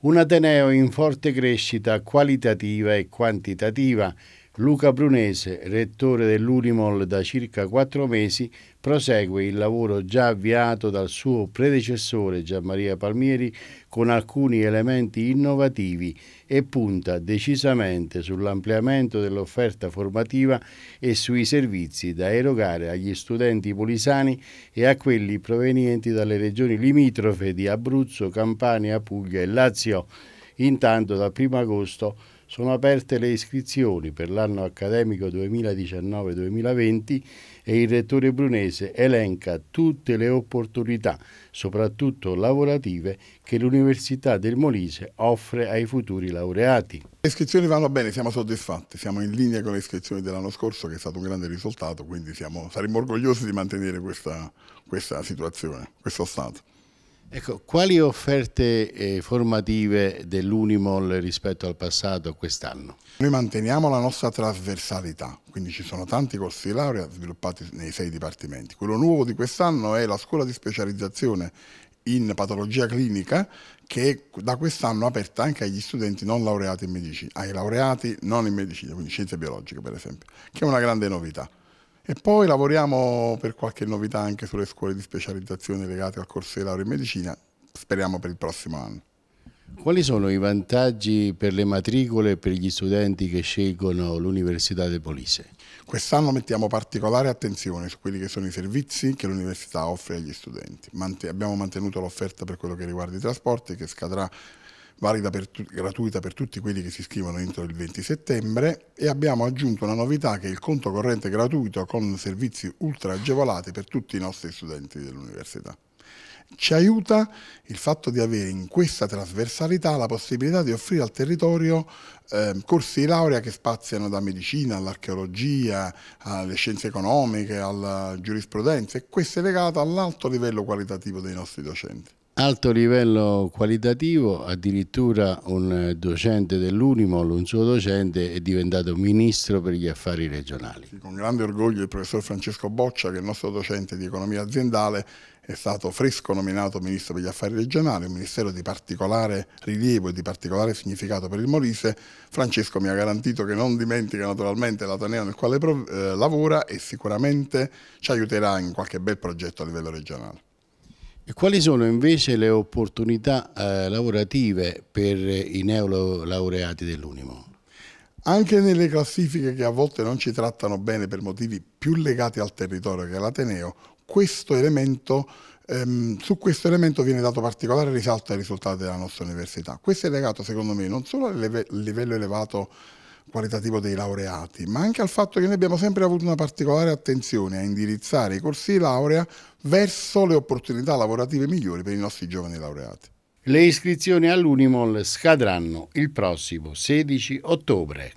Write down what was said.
un Ateneo in forte crescita qualitativa e quantitativa Luca Brunese, rettore dell'Ulimol da circa quattro mesi, prosegue il lavoro già avviato dal suo predecessore Gianmaria Palmieri con alcuni elementi innovativi e punta decisamente sull'ampliamento dell'offerta formativa e sui servizi da erogare agli studenti polisani e a quelli provenienti dalle regioni limitrofe di Abruzzo, Campania, Puglia e Lazio. Intanto dal 1 agosto sono aperte le iscrizioni per l'anno accademico 2019-2020 e il rettore Brunese elenca tutte le opportunità, soprattutto lavorative, che l'Università del Molise offre ai futuri laureati. Le iscrizioni vanno bene, siamo soddisfatti, siamo in linea con le iscrizioni dell'anno scorso che è stato un grande risultato, quindi siamo, saremmo orgogliosi di mantenere questa, questa situazione, questo stato. Ecco, quali offerte eh, formative dell'Unimol rispetto al passato quest'anno? Noi manteniamo la nostra trasversalità, quindi ci sono tanti corsi di laurea sviluppati nei sei dipartimenti. Quello nuovo di quest'anno è la scuola di specializzazione in patologia clinica che è da quest'anno aperta anche agli studenti non laureati in medicina, ai laureati non in medicina, quindi scienze biologiche per esempio, che è una grande novità. E poi lavoriamo per qualche novità anche sulle scuole di specializzazione legate al corso di laurea in medicina, speriamo per il prossimo anno. Quali sono i vantaggi per le matricole e per gli studenti che scelgono l'Università di Polise? Quest'anno mettiamo particolare attenzione su quelli che sono i servizi che l'Università offre agli studenti. abbiamo mantenuto l'offerta per quello che riguarda i trasporti che scadrà valida per gratuita per tutti quelli che si iscrivono entro il 20 settembre e abbiamo aggiunto una novità che è il conto corrente gratuito con servizi ultra agevolati per tutti i nostri studenti dell'università. Ci aiuta il fatto di avere in questa trasversalità la possibilità di offrire al territorio eh, corsi di laurea che spaziano da medicina all'archeologia, alle scienze economiche, alla giurisprudenza e questo è legato all'alto livello qualitativo dei nostri docenti. Alto livello qualitativo, addirittura un eh, docente dell'Unimol, un suo docente, è diventato ministro per gli affari regionali. con grande orgoglio il professor Francesco Boccia, che è il nostro docente di economia aziendale, è stato fresco nominato ministro per gli affari regionali, un ministero di particolare rilievo e di particolare significato per il Molise. Francesco mi ha garantito che non dimentica naturalmente l'ateneo nel quale eh, lavora e sicuramente ci aiuterà in qualche bel progetto a livello regionale. E quali sono invece le opportunità eh, lavorative per i neolaureati dell'Unimo? Anche nelle classifiche che a volte non ci trattano bene per motivi più legati al territorio che all'Ateneo, questo elemento ehm, su questo elemento viene dato particolare risalto ai risultati della nostra università. Questo è legato secondo me non solo al live livello elevato qualitativo dei laureati, ma anche al fatto che noi abbiamo sempre avuto una particolare attenzione a indirizzare i corsi di laurea verso le opportunità lavorative migliori per i nostri giovani laureati. Le iscrizioni all'Unimol scadranno il prossimo 16 ottobre.